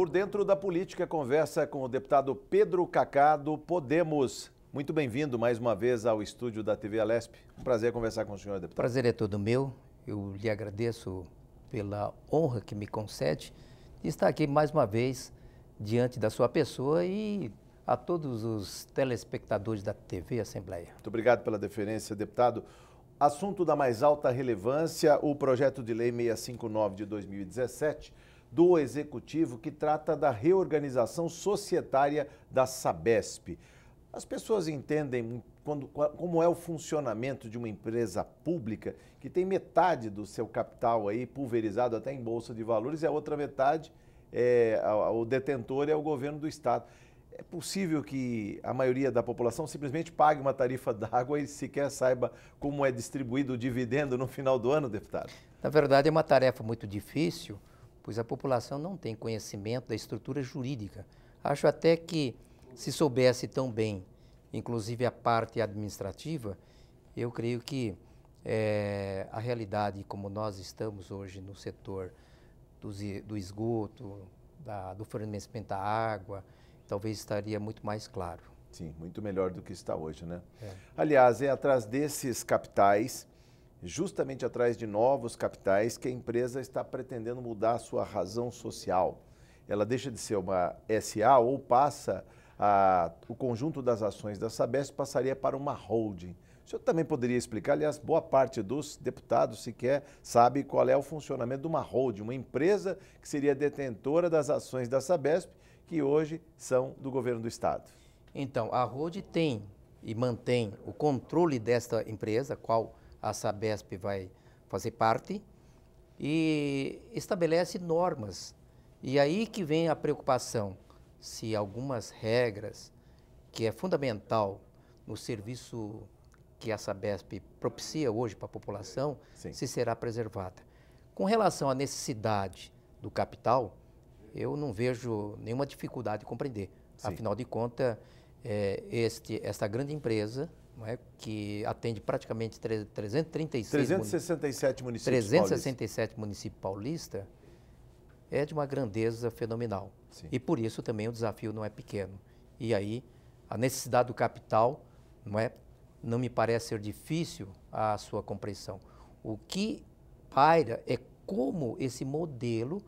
Por Dentro da Política conversa com o deputado Pedro Cacá do Podemos. Muito bem-vindo mais uma vez ao estúdio da TV Alesp. Um prazer conversar com o senhor, deputado. Prazer é todo meu. Eu lhe agradeço pela honra que me concede de estar aqui mais uma vez diante da sua pessoa e a todos os telespectadores da TV Assembleia. Muito obrigado pela deferência, deputado. Assunto da mais alta relevância, o projeto de lei 659 de 2017 do Executivo que trata da reorganização societária da Sabesp. As pessoas entendem quando, como é o funcionamento de uma empresa pública que tem metade do seu capital aí pulverizado até em bolsa de valores e a outra metade é, o detentor é o governo do estado. É possível que a maioria da população simplesmente pague uma tarifa d'água e sequer saiba como é distribuído o dividendo no final do ano, deputado? Na verdade, é uma tarefa muito difícil pois a população não tem conhecimento da estrutura jurídica. Acho até que, se soubesse tão bem, inclusive a parte administrativa, eu creio que é, a realidade como nós estamos hoje no setor do, do esgoto, da, do fornecimento da água, talvez estaria muito mais claro. Sim, muito melhor do que está hoje, né? É. Aliás, é atrás desses capitais justamente atrás de novos capitais que a empresa está pretendendo mudar a sua razão social. Ela deixa de ser uma SA ou passa a, o conjunto das ações da Sabesp passaria para uma holding. O senhor também poderia explicar, aliás, boa parte dos deputados sequer sabe qual é o funcionamento de uma holding, uma empresa que seria detentora das ações da Sabesp, que hoje são do governo do Estado. Então, a holding tem e mantém o controle desta empresa, qual a Sabesp vai fazer parte, e estabelece normas. E aí que vem a preocupação se algumas regras que é fundamental no serviço que a Sabesp propicia hoje para a população, Sim. se será preservada. Com relação à necessidade do capital, eu não vejo nenhuma dificuldade de compreender. Sim. Afinal de contas, é, este, esta grande empresa é? que atende praticamente 336 367 municípios 367 paulista. municípios paulista, é de uma grandeza fenomenal. Sim. E por isso também o desafio não é pequeno. E aí a necessidade do capital não é não me parece ser difícil a sua compreensão. O que paira é como esse modelo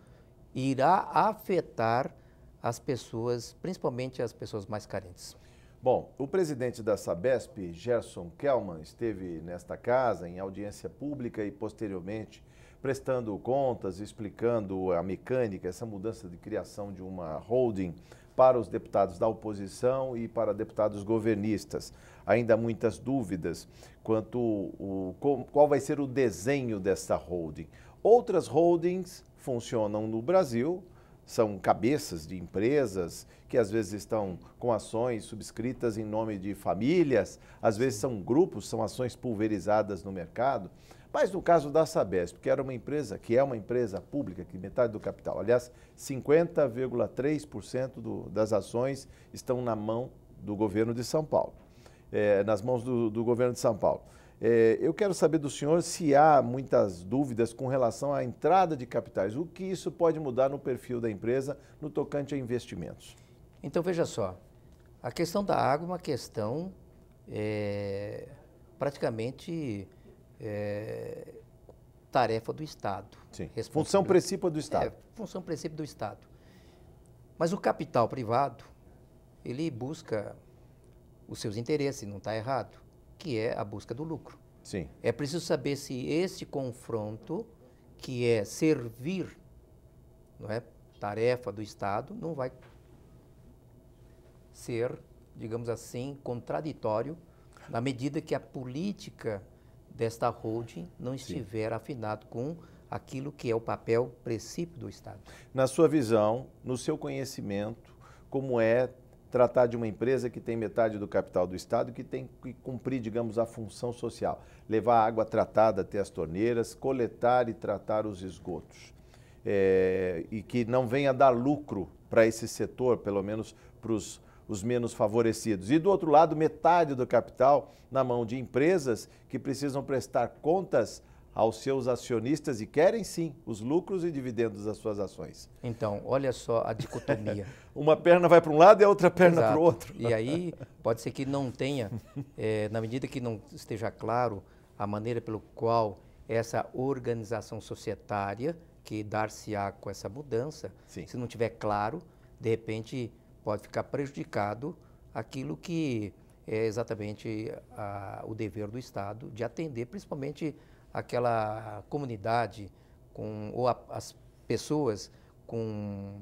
irá afetar as pessoas, principalmente as pessoas mais carentes. Bom, o presidente da Sabesp, Gerson Kelman, esteve nesta casa em audiência pública e posteriormente prestando contas, explicando a mecânica, essa mudança de criação de uma holding para os deputados da oposição e para deputados governistas. Ainda há muitas dúvidas quanto o, qual vai ser o desenho dessa holding. Outras holdings funcionam no Brasil, são cabeças de empresas que às vezes estão com ações subscritas em nome de famílias, às vezes são grupos, são ações pulverizadas no mercado. Mas no caso da Sabesp, que era uma empresa, que é uma empresa pública, que metade do capital, aliás, 50,3% das ações estão na mão do governo de São Paulo, é, nas mãos do, do governo de São Paulo. É, eu quero saber do senhor se há muitas dúvidas com relação à entrada de capitais. O que isso pode mudar no perfil da empresa no tocante a investimentos? Então, veja só. A questão da água é uma questão é, praticamente é, tarefa do Estado. Sim. Função principal do Estado. É, função principal do Estado. Mas o capital privado, ele busca os seus interesses, não está errado que é a busca do lucro. Sim. É preciso saber se esse confronto, que é servir, não é tarefa do Estado, não vai ser, digamos assim, contraditório na medida que a política desta holding não estiver Sim. afinado com aquilo que é o papel, princípio do Estado. Na sua visão, no seu conhecimento, como é tratar de uma empresa que tem metade do capital do Estado que tem que cumprir, digamos, a função social, levar água tratada até as torneiras, coletar e tratar os esgotos. É, e que não venha dar lucro para esse setor, pelo menos para os menos favorecidos. E do outro lado, metade do capital na mão de empresas que precisam prestar contas aos seus acionistas e querem sim os lucros e dividendos das suas ações. Então, olha só a dicotomia. Uma perna vai para um lado e a outra perna para o outro. E aí pode ser que não tenha, é, na medida que não esteja claro a maneira pelo qual essa organização societária que dar-se-á com essa mudança, sim. se não tiver claro, de repente pode ficar prejudicado aquilo que é exatamente a, o dever do Estado de atender, principalmente aquela comunidade com, ou a, as pessoas com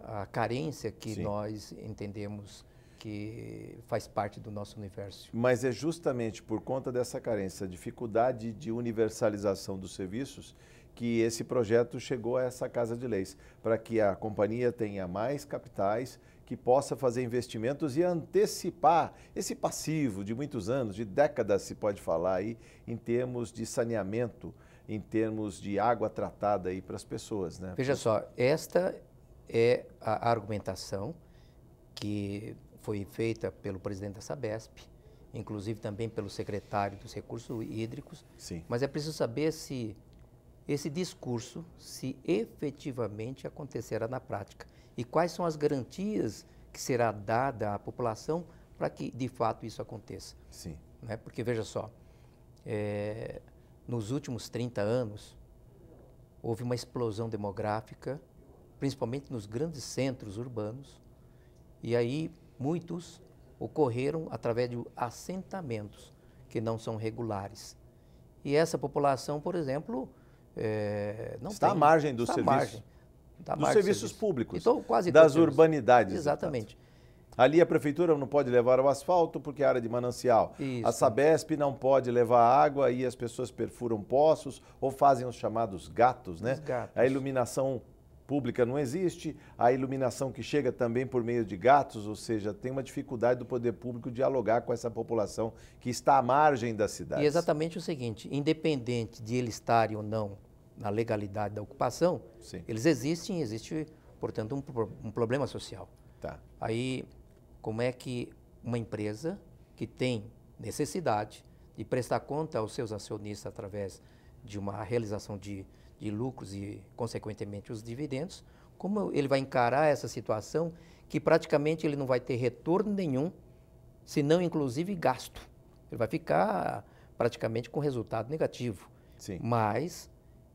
a carência que Sim. nós entendemos que faz parte do nosso universo. Mas é justamente por conta dessa carência, dificuldade de universalização dos serviços, que esse projeto chegou a essa Casa de Leis, para que a companhia tenha mais capitais que possa fazer investimentos e antecipar esse passivo de muitos anos, de décadas, se pode falar aí, em termos de saneamento, em termos de água tratada aí para as pessoas, né? Veja só, esta é a argumentação que foi feita pelo presidente da Sabesp, inclusive também pelo secretário dos Recursos Hídricos. Sim. Mas é preciso saber se esse discurso, se efetivamente acontecerá na prática e quais são as garantias que será dada à população para que de fato isso aconteça. Sim. Né? Porque veja só, é, nos últimos 30 anos houve uma explosão demográfica, principalmente nos grandes centros urbanos, e aí muitos ocorreram através de assentamentos que não são regulares. E essa população, por exemplo, é, não está tem, à margem do está serviço. Margem. Da Dos serviços serviço. públicos. Então, quase Das urbanidades. Exatamente. Ali a prefeitura não pode levar o asfalto porque é área de manancial. Isso. A Sabesp não pode levar água e as pessoas perfuram poços ou fazem os chamados gatos, né? Os gatos. A iluminação pública não existe, a iluminação que chega também por meio de gatos, ou seja, tem uma dificuldade do poder público dialogar com essa população que está à margem da cidade. E exatamente o seguinte, independente de ele estar ou não na legalidade da ocupação, Sim. eles existem, existe, portanto, um, um problema social. Tá. Aí, como é que uma empresa que tem necessidade de prestar conta aos seus acionistas através de uma realização de, de lucros e, consequentemente, os dividendos, como ele vai encarar essa situação que praticamente ele não vai ter retorno nenhum, senão inclusive gasto. Ele vai ficar praticamente com resultado negativo. Sim. Mas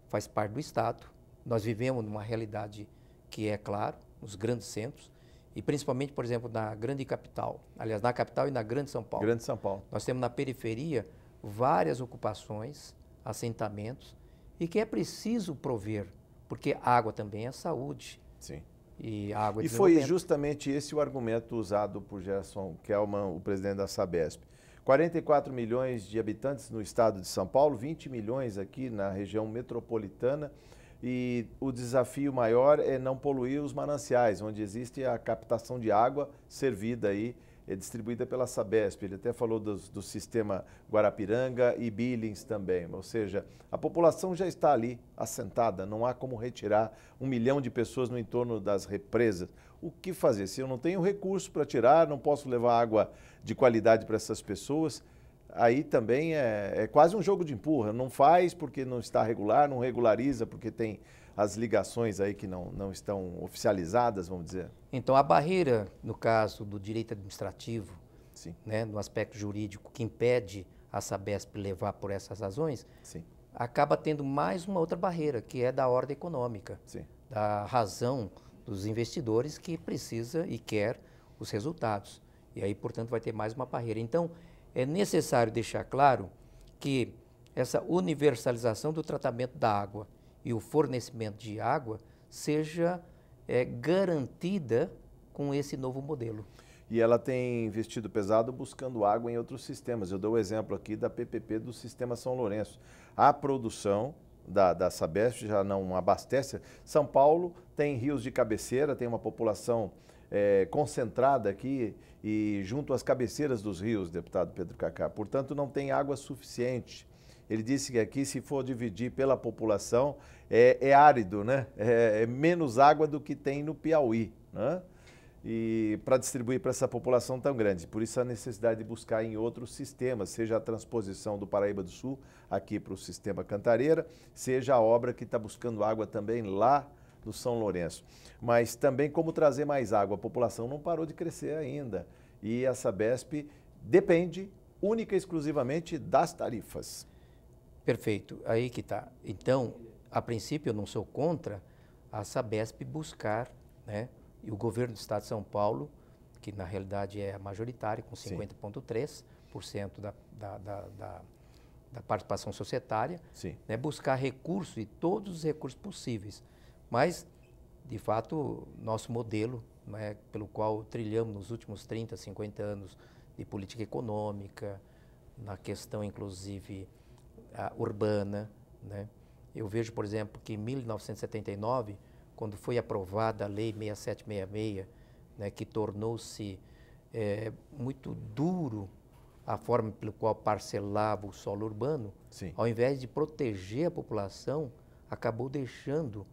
faz parte do Estado. Nós vivemos numa realidade que é, claro, nos grandes centros, e principalmente, por exemplo, na grande capital. Aliás, na capital e na grande São Paulo. Grande São Paulo. Nós temos na periferia várias ocupações, assentamentos, e que é preciso prover, porque água também é saúde. Sim. E água é E foi justamente esse o argumento usado por Gerson Kelman, o presidente da Sabesp 44 milhões de habitantes no estado de São Paulo, 20 milhões aqui na região metropolitana. E o desafio maior é não poluir os mananciais, onde existe a captação de água servida aí é distribuída pela Sabesp. Ele até falou do sistema Guarapiranga e Billings também. Ou seja, a população já está ali assentada, não há como retirar um milhão de pessoas no entorno das represas. O que fazer? Se eu não tenho recurso para tirar, não posso levar água de qualidade para essas pessoas, aí também é, é quase um jogo de empurra. Não faz porque não está regular, não regulariza porque tem as ligações aí que não, não estão oficializadas, vamos dizer? Então, a barreira, no caso do direito administrativo, Sim. Né, no aspecto jurídico, que impede a Sabesp levar por essas razões, Sim. acaba tendo mais uma outra barreira, que é da ordem econômica, Sim. da razão dos investidores que precisa e quer os resultados. E aí, portanto, vai ter mais uma barreira. Então, é necessário deixar claro que essa universalização do tratamento da água e o fornecimento de água seja é, garantida com esse novo modelo. E ela tem investido pesado buscando água em outros sistemas. Eu dou o um exemplo aqui da PPP do Sistema São Lourenço. A produção da, da Sabesp já não abastece. São Paulo tem rios de cabeceira, tem uma população é, concentrada aqui e junto às cabeceiras dos rios, deputado Pedro Cacá. Portanto, não tem água suficiente ele disse que aqui, se for dividir pela população, é, é árido, né? É, é, menos água do que tem no Piauí, né? E para distribuir para essa população tão grande. Por isso a necessidade de buscar em outros sistemas, seja a transposição do Paraíba do Sul aqui para o sistema Cantareira, seja a obra que está buscando água também lá no São Lourenço. Mas também como trazer mais água. A população não parou de crescer ainda. E essa Besp depende única e exclusivamente das tarifas. Perfeito, aí que está. Então, a princípio eu não sou contra a Sabesp buscar, né, e o governo do Estado de São Paulo, que na realidade é a majoritária, com 50,3% da, da, da, da, da participação societária, Sim. Né, buscar recursos e todos os recursos possíveis. Mas, de fato, nosso modelo, né, pelo qual trilhamos nos últimos 30, 50 anos de política econômica, na questão, inclusive, uh, urbana. Né? Eu vejo, por exemplo, que em 1979, quando foi aprovada a Lei 6766, né, que tornou-se é, muito duro a forma pelo qual parcelava o solo urbano, Sim. ao invés de proteger a população, acabou deixando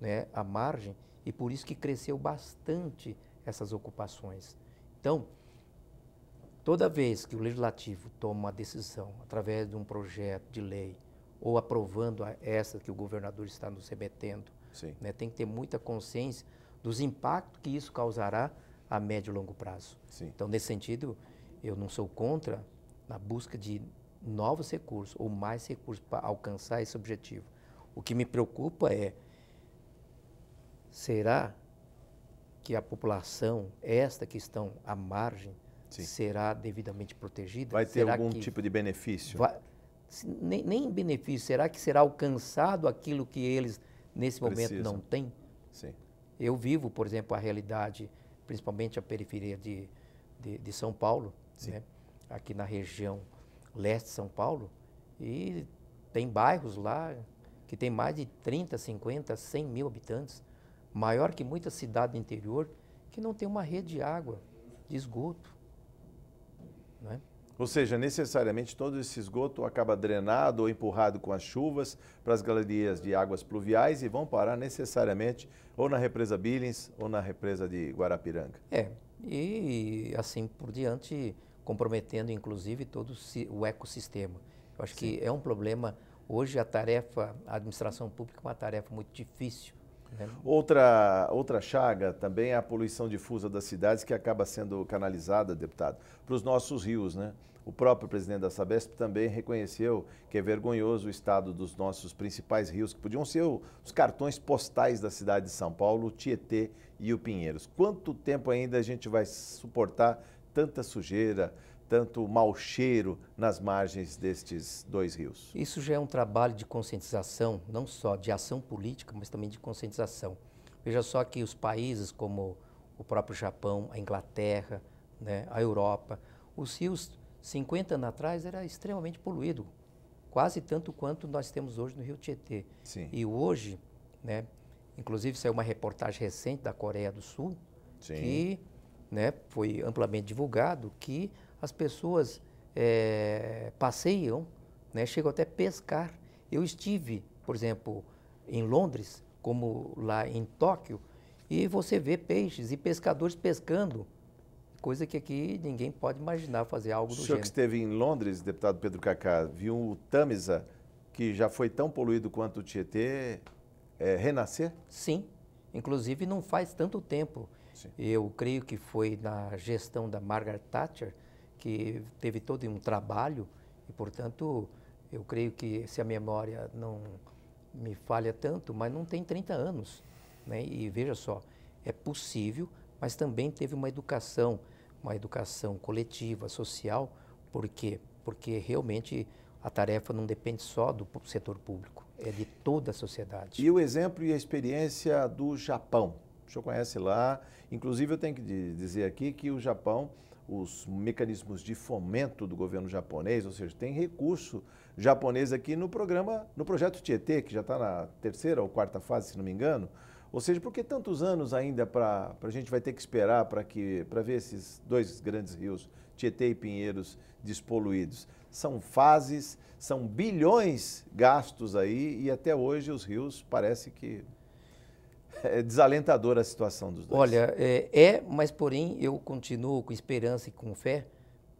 né, a margem e por isso que cresceu bastante essas ocupações. Então, Toda vez que o legislativo toma uma decisão através de um projeto de lei ou aprovando essa que o governador está nos remetendo, né, tem que ter muita consciência dos impactos que isso causará a médio e longo prazo. Sim. Então, nesse sentido, eu não sou contra na busca de novos recursos ou mais recursos para alcançar esse objetivo. O que me preocupa é: será que a população, esta que estão à margem, Sim. será devidamente protegida? Vai ter será algum tipo de benefício? Vai, nem, nem, benefício, será que será alcançado aquilo que eles nesse momento não têm? Sim. Eu vivo, por exemplo, a realidade, principalmente a periferia de, de, de São Paulo, né? aqui na região leste de São Paulo, e tem bairros lá que tem mais de 30, 50, 100 mil habitantes, maior que muita cidade do interior, que não tem uma rede de água, de esgoto. Né? Ou seja, necessariamente todo esse esgoto acaba drenado ou empurrado com as chuvas para as galerias de águas pluviais e vão parar necessariamente ou na represa Billings ou na represa de Guarapiranga. É, e assim por diante, comprometendo inclusive todo o ecossistema. Eu acho Sim. que é um problema. Hoje a tarefa, a administração pública é uma tarefa muito difícil, né? Outra, outra chaga também é a poluição difusa das cidades que acaba sendo canalizada, deputado, para os nossos rios, né? O próprio presidente da Sabesp também reconheceu que é vergonhoso o estado dos nossos principais rios, que podiam ser os cartões postais da cidade de São Paulo, o Tietê e o Pinheiros. Quanto tempo ainda a gente vai suportar tanta sujeira, tanto mau cheiro nas margens destes dois rios? Isso já é um trabalho de conscientização, não só de ação política, mas também de conscientização. Veja só que os países como o próprio Japão, a Inglaterra, né, a Europa, os rios 50 anos atrás era extremamente poluído, quase tanto quanto nós temos hoje no Rio Tietê. Sim. E hoje, né, inclusive saiu uma reportagem recente da Coreia do Sul Sim. que né, foi amplamente divulgado que as pessoas é, passeiam, né, chegam até pescar. Eu estive, por exemplo, em Londres, como lá em Tóquio, e você vê peixes e pescadores pescando, coisa que aqui ninguém pode imaginar fazer algo do gênero. O senhor gênero. que esteve em Londres, deputado Pedro Cacá, viu o Tamisa, que já foi tão poluído quanto o Tietê, é, renascer? Sim, inclusive não faz tanto tempo. Sim. Eu creio que foi na gestão da Margaret Thatcher, que teve todo um trabalho e, portanto, eu creio que se a memória não me falha tanto, mas não tem 30 anos. Né? E veja só, é possível, mas também teve uma educação, uma educação coletiva, social, por quê? Porque realmente a tarefa não depende só do setor público, é de toda a sociedade. E o exemplo e a experiência do Japão. O senhor conhece lá, inclusive eu tenho que dizer aqui que o Japão os mecanismos de fomento do governo japonês, ou seja, tem recurso japonês aqui no programa, no projeto Tietê, que já está na terceira ou quarta fase, se não me engano. Ou seja, por que tantos anos ainda para a gente vai ter que esperar para que para ver esses dois grandes rios, Tietê e Pinheiros, despoluídos? São fases, são bilhões gastos aí e até hoje os rios parece que é desalentadora a situação dos dois. Olha, é, é, mas porém eu continuo com esperança e com fé,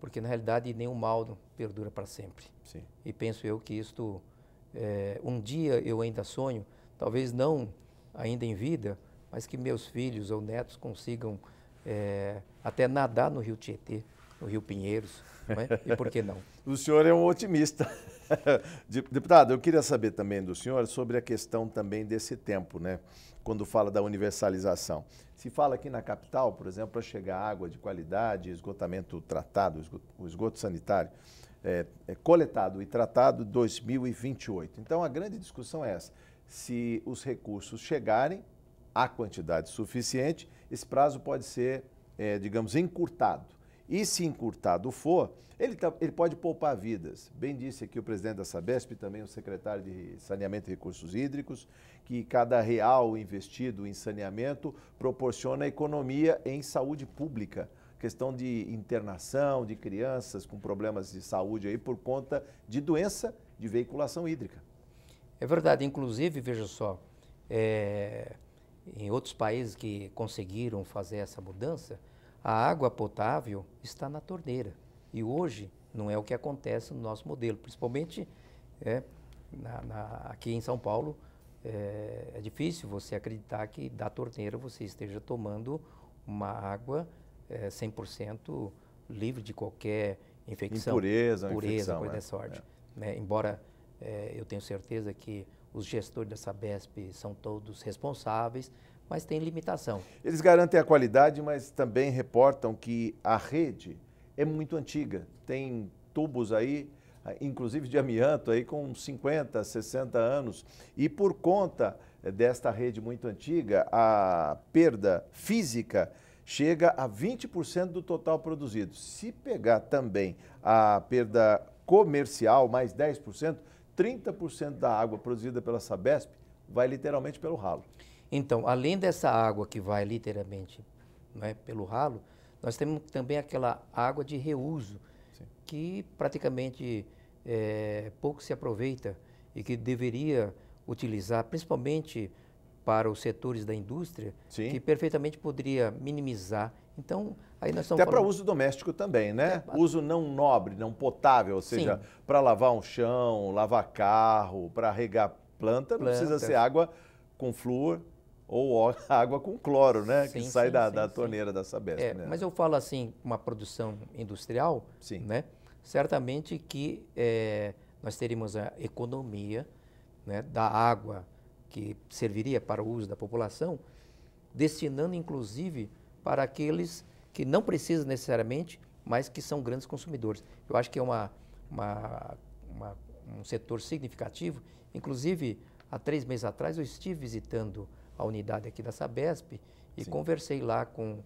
porque na realidade nenhum mal perdura para sempre. Sim. E penso eu que isto, é, um dia eu ainda sonho, talvez não ainda em vida, mas que meus filhos ou netos consigam é, até nadar no Rio Tietê, no Rio Pinheiros, é? e por que não? o senhor é um otimista. Deputado, eu queria saber também do senhor sobre a questão também desse tempo, né? Quando fala da universalização. Se fala aqui na capital, por exemplo, para chegar água de qualidade, esgotamento tratado, o esgoto sanitário, é, é coletado e tratado 2028. Então a grande discussão é essa. Se os recursos chegarem, à quantidade suficiente, esse prazo pode ser, é, digamos, encurtado e se encurtado for, ele, tá, ele pode poupar vidas. Bem disse aqui o presidente da Sabesp, também o secretário de Saneamento e Recursos Hídricos, que cada real investido em saneamento proporciona economia em saúde pública questão de internação de crianças com problemas de saúde aí por conta de doença de veiculação hídrica. É verdade, inclusive, veja só, é, em outros países que conseguiram fazer essa mudança, a água potável está na torneira. E hoje não é o que acontece no nosso modelo, principalmente é, na, na, aqui em São Paulo. É, é, difícil você acreditar que da torneira você esteja tomando uma água é, 100% livre de qualquer infecção. Impureza, pureza, infecção, coisa é. dessa sorte. É. Né? Embora é, eu tenho certeza que os gestores dessa Besp são todos responsáveis, mas tem limitação. Eles garantem a qualidade, mas também reportam que a rede é muito antiga. Tem tubos aí, inclusive de amianto, aí com 50, 60 anos. E por conta eh, desta rede muito antiga, a perda física chega a 20% do total produzido. Se pegar também a perda comercial, mais 10%, 30% da água produzida pela Sabesp vai literalmente pelo ralo. Então, além dessa água que vai literalmente né, pelo ralo, nós temos também aquela água de reuso, Sim. que praticamente é, pouco se aproveita e que deveria utilizar, principalmente para os setores da indústria, Sim. que perfeitamente poderia minimizar. Então, aí nós estamos Até falando... para uso doméstico também, né? É... Uso não nobre, não potável, ou seja, para lavar um chão, lavar carro, para regar planta, planta, não precisa ser água com flúor, ou água com cloro, né? Sim, que sai sim, da, sim, da torneira da Sabesp. É, né? Mas eu falo assim, uma produção industrial, né? Certamente que é, nós teríamos a economia né, da água que serviria para o uso da população, destinando inclusive para aqueles que não precisam necessariamente, mas que são grandes consumidores. Eu acho que é uma, uma, uma um setor significativo. Inclusive, há três meses atrás eu estive visitando a unidade aqui da Sabesp e Sim. conversei lá com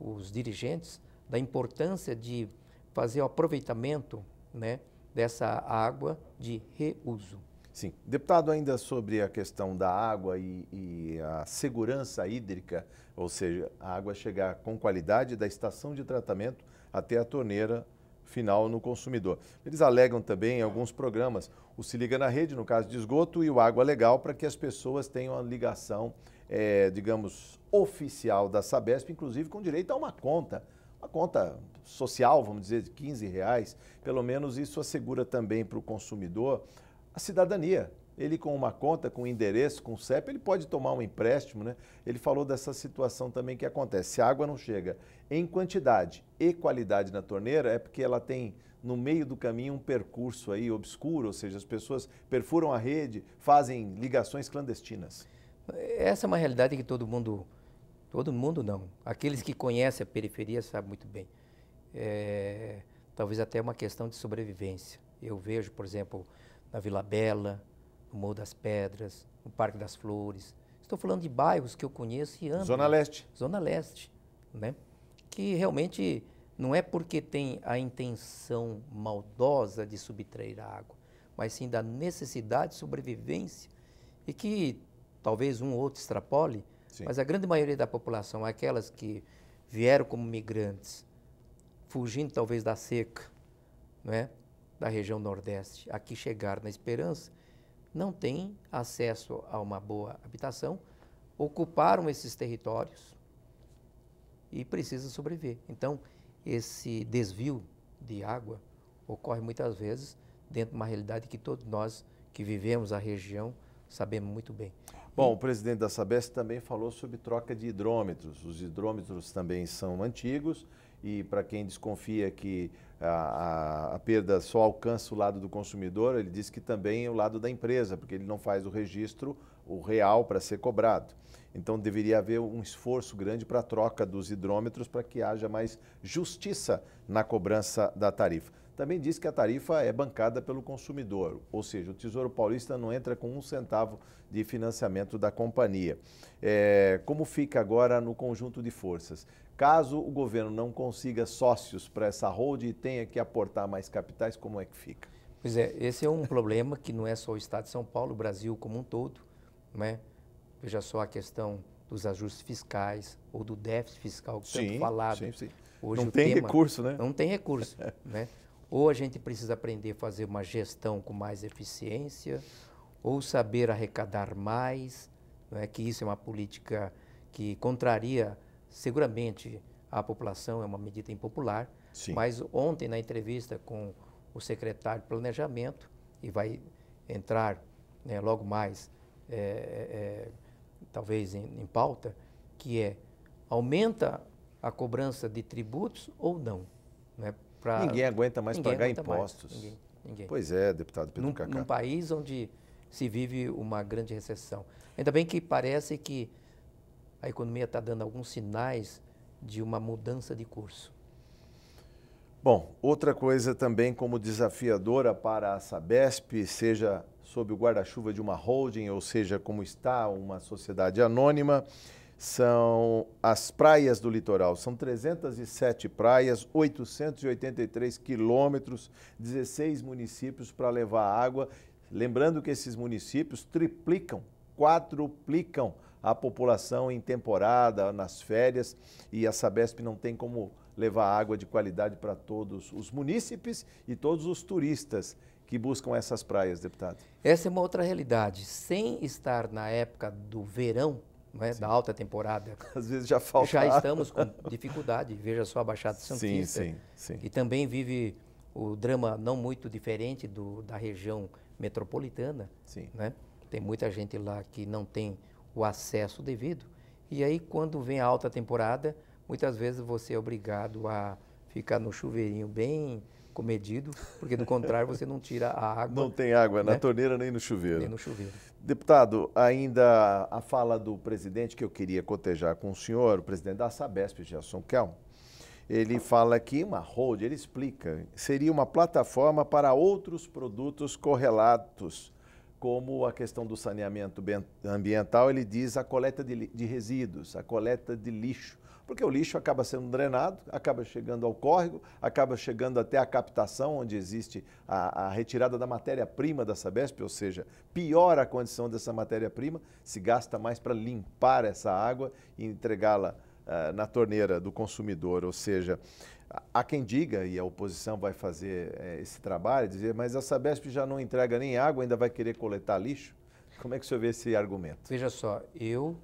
os dirigentes da importância de fazer o aproveitamento né, dessa água de reuso. Sim. Deputado, ainda sobre a questão da água e, e, a segurança hídrica, ou seja, a água chegar com qualidade da estação de tratamento até a torneira final no consumidor. Eles alegam também em alguns programas o Se Liga na Rede, no caso de esgoto, e o Água Legal, para que as pessoas tenham a ligação, é, digamos, oficial da Sabesp, inclusive com direito a uma conta uma conta social, vamos dizer, de 15 reais, pelo menos isso assegura também para o consumidor a cidadania, ele com uma conta, com endereço, com CEP, ele pode tomar um empréstimo, né? Ele falou dessa situação também que acontece. Se a água não chega em quantidade e qualidade na torneira, é porque ela tem no meio do caminho um percurso aí obscuro, ou seja, as pessoas perfuram a rede, fazem ligações clandestinas. Essa é uma realidade que todo mundo, todo mundo não. Aqueles que conhecem a periferia sabem muito bem. É, talvez até uma questão de sobrevivência. Eu vejo, por exemplo, na Vila Bela, o Morro das Pedras, o Parque das Flores. Estou falando de bairros que eu conheço e amo. Zona Leste. Zona Leste, né? Que realmente não é porque tem a intenção maldosa de subtrair a água, mas sim da necessidade de sobrevivência e que talvez um ou outro extrapole, sim. mas a grande maioria da população, aquelas que vieram como migrantes, fugindo talvez da seca, né? da região Nordeste, aqui chegaram na esperança não têm acesso a uma boa habitação, ocuparam esses territórios e precisam sobreviver. Então, esse desvio de água ocorre muitas vezes dentro de uma realidade que todos nós que vivemos a região sabemos muito bem. Bom, o presidente da Sabesp também falou sobre troca de hidrômetros. Os hidrômetros também são antigos e para quem desconfia que a, a, perda só alcança o lado do consumidor, ele diz que também é o lado da empresa, porque ele não faz o registro, o real, para ser cobrado. Então deveria haver um esforço grande para a troca dos hidrômetros para que haja mais justiça na cobrança da tarifa também diz que a tarifa é bancada pelo consumidor, ou seja, o Tesouro Paulista não entra com um centavo de financiamento da companhia. É, como fica agora no conjunto de forças? Caso o governo não consiga sócios para essa hold e tenha que aportar mais capitais, como é que fica? Pois é, esse é um problema que não é só o Estado de São Paulo, o Brasil como um todo. Né? Veja só a questão dos ajustes fiscais ou do déficit fiscal que sim, tanto falado. Sim, sim. Hoje não tem tema, recurso, né? Não tem recurso. né? Ou a gente precisa aprender a fazer uma gestão com mais eficiência, ou saber arrecadar mais, não é que isso é uma política que contraria seguramente a população, é uma medida impopular. Sim. Mas ontem, na entrevista com o secretário de Planejamento, e vai entrar né, logo mais, é, é, talvez em, em, pauta, que é aumenta a cobrança de tributos ou não. Né? Pra... Ninguém aguenta mais ninguém pagar aguenta impostos. Mais. Ninguém, ninguém. Pois é, deputado Pedro Cacá. Num país onde se vive uma grande recessão. Ainda bem que parece que a economia está dando alguns sinais de uma mudança de curso. Bom, outra coisa também como desafiadora para a Sabesp, seja sob o guarda-chuva de uma holding, ou seja, como está uma sociedade anônima, são as praias do litoral. São 307 praias, 883 quilômetros, 16 municípios para levar água. Lembrando que esses municípios triplicam, quadruplicam a população em temporada, nas férias, e a Sabesp não tem como levar água de qualidade para todos os munícipes e todos os turistas que buscam essas praias, deputado. Essa é uma outra realidade. Sem estar na época do verão, não é? da alta temporada. Às vezes já falta. Já estamos com dificuldade. Veja só a Baixada Santista, sim, sim, E também vive o drama não muito diferente do, da região metropolitana. Né? Tem muita gente lá que não tem o acesso devido. E aí, quando vem a alta temporada, muitas vezes você é obrigado a ficar no chuveirinho bem comedido, porque do contrário você não tira a água. Não tem água né? na torneira nem no chuveiro. Nem no chuveiro. Deputado, ainda a fala do presidente que eu queria cotejar com o senhor, o presidente da Sabesp, Gerson Kelm, ele fala que uma hold, ele explica, seria uma plataforma para outros produtos correlatos, como a questão do saneamento ambiental, ele diz a coleta de, de resíduos, a coleta de lixo porque o lixo acaba sendo drenado, acaba chegando ao córrego, acaba chegando até a captação, onde existe a, a retirada da matéria-prima da Sabesp, ou seja, piora a condição dessa matéria-prima, se gasta mais para limpar essa água e entregá-la uh, na torneira do consumidor. Ou seja, há quem diga, e a oposição vai fazer eh, esse trabalho, dizer, mas a Sabesp já não entrega nem água, ainda vai querer coletar lixo? Como é que o senhor vê esse argumento? Veja só, eu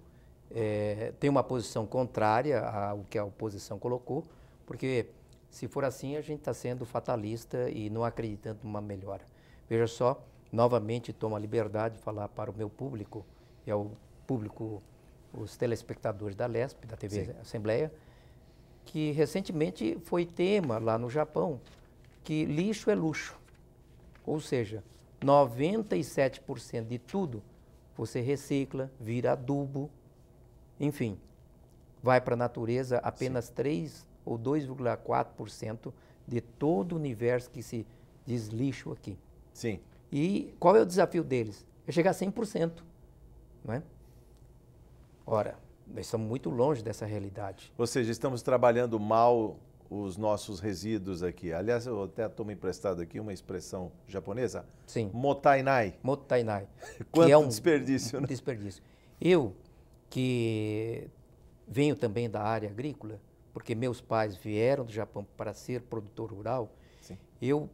é, tem uma posição contrária ao que a oposição colocou, porque se for assim a gente está sendo fatalista e não acreditando numa melhora. Veja só, novamente tomo a liberdade de falar para o meu público, é o público, os telespectadores da LESP, da TV Sim. Assembleia, que recentemente foi tema lá no Japão que lixo é luxo. Ou seja, 97% de tudo você recicla, vira adubo, enfim, vai para a natureza apenas Sim. 3 ou 2,4% de todo o universo que se diz lixo aqui. Sim. E qual é o desafio deles? É chegar a 100%. Não é? Ora, nós estamos muito longe dessa realidade. Ou seja, estamos trabalhando mal os nossos resíduos aqui. Aliás, eu até tomo emprestado aqui uma expressão japonesa. Sim. Motainai. Motainai. Quanto que é um desperdício, né? Desperdício. Eu, que venho também da área agrícola, porque meus pais vieram do Japão para ser produtor rural, Sim. eu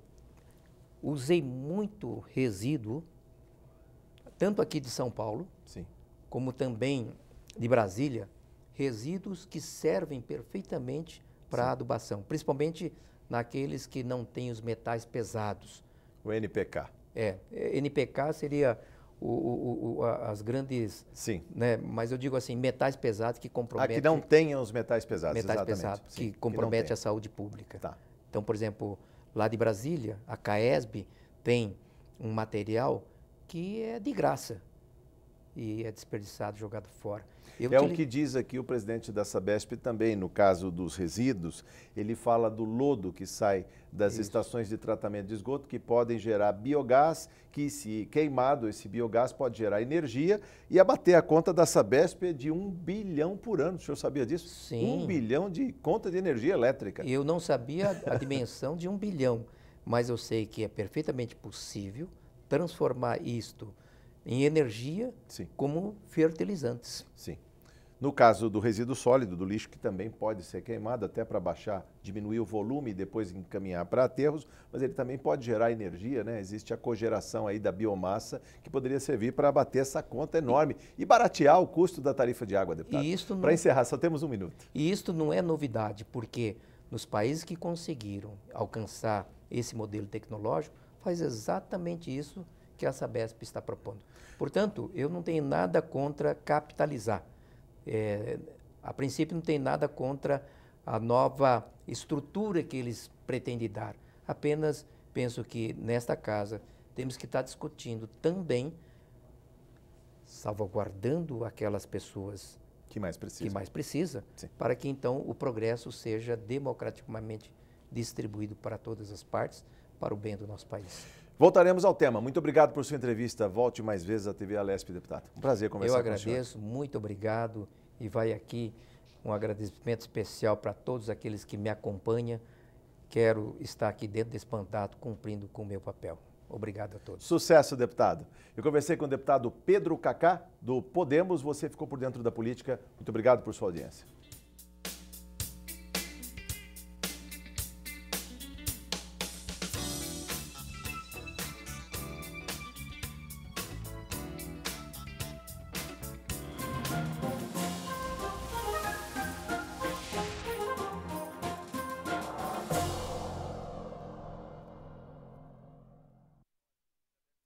usei muito resíduo, tanto aqui de São Paulo, Sim. como também de Brasília, resíduos que servem perfeitamente para adubação, principalmente naqueles que não têm os metais pesados. O NPK. É, NPK seria o, o, o, as grandes. Sim. Né, mas eu digo assim, metais pesados que comprometem. Ah, que não tenham os metais pesados. Metais exatamente. pesados, Sim, que comprometem a saúde pública. Tá. Então, por exemplo, lá de Brasília, a CAESB tem um material que é de graça e é desperdiçado, jogado fora. Eu é o que diz aqui o presidente da Sabesp também, no caso dos resíduos, ele fala do lodo que sai das Isso. estações de tratamento de esgoto que podem gerar biogás, que se queimado esse biogás pode gerar energia e abater a conta da Sabesp é de um bilhão por ano. O senhor sabia disso? Sim. Um bilhão de conta de energia elétrica. Eu não sabia a dimensão de um bilhão, mas eu sei que é perfeitamente possível transformar isto em energia Sim. como fertilizantes. Sim. No caso do resíduo sólido, do lixo, que também pode ser queimado até para baixar, diminuir o volume e depois encaminhar para aterros, mas ele também pode gerar energia, né? Existe a cogeração aí da biomassa que poderia servir para abater essa conta enorme e baratear o custo da tarifa de água, deputado. Não... Para encerrar, só temos um minuto. E isso não é novidade, porque nos países que conseguiram alcançar esse modelo tecnológico, faz exatamente isso que a Sabesp está propondo Portanto, eu não tenho nada contra capitalizar. É, a princípio, não tenho nada contra a nova estrutura que eles pretendem dar. Apenas penso que nesta casa temos que estar discutindo também, salvaguardando aquelas pessoas que mais precisa, que mais precisa para que então o progresso seja democraticamente distribuído para todas as partes, para o bem do nosso país. Voltaremos ao tema. Muito obrigado por sua entrevista. Volte mais vezes à TV Alesp, deputado. Um prazer conversar Eu com agradeço, o Eu agradeço, muito obrigado. E vai aqui um agradecimento especial para todos aqueles que me acompanham. Quero estar aqui dentro desse mandato cumprindo com o meu papel. Obrigado a todos. Sucesso, deputado. Eu conversei com o deputado Pedro Cacá, do Podemos. Você ficou por dentro da política. Muito obrigado por sua audiência.